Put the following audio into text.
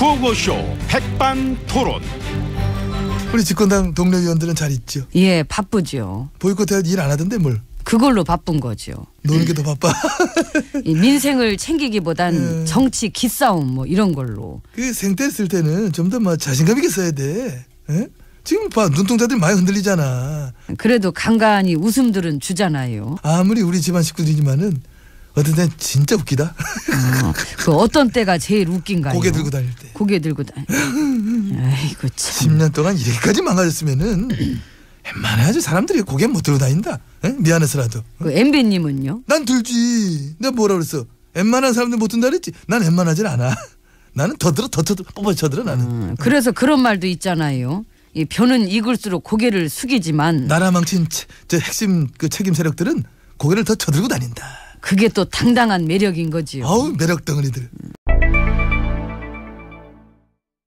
구호쇼 백반토론. 우리 집권당 동료위원들은 잘 있죠. 예, 바쁘죠. 보이콧해도 일안 하던데 뭘. 그걸로 바쁜 거죠. 노는 게더 바빠. 이 민생을 챙기기보단 예. 정치 기싸움 뭐 이런 걸로. 그 생떼 쓸 때는 좀더막 뭐 자신감 있게 써야 돼. 예? 지금 봐눈동자들 많이 흔들리잖아. 그래도 간간히 웃음들은 주잖아요. 아무리 우리 집안 식구들이지만은 어떤 때 진짜 웃기다. 어, 그 어떤 때가 제일 웃긴가요? 고개 들고 다닐 고개 들고 다. 아이고 참. 10년 동안 이렇게까지 망가졌으면은 웬만해야지 사람들이 고개 못 들고 다닌다. 에? 미안해서라도. 그 엠비님은요? 난 들지. 내가 뭐라 그랬어? 웬만한 사람들 못 든다 그랬지. 난 웬만하진 않아. 나는 더 들어 더들어 뽑아 쳐들어 나는. 음, 그래서 그런 말도 있잖아요. 이 벼는 익을수록 고개를 숙이지만 나라 망친 채, 저 핵심 그 책임 세력들은 고개를 더 쳐들고 다닌다. 그게 또 당당한 매력인 거지요. 어우 매력 덩어리들.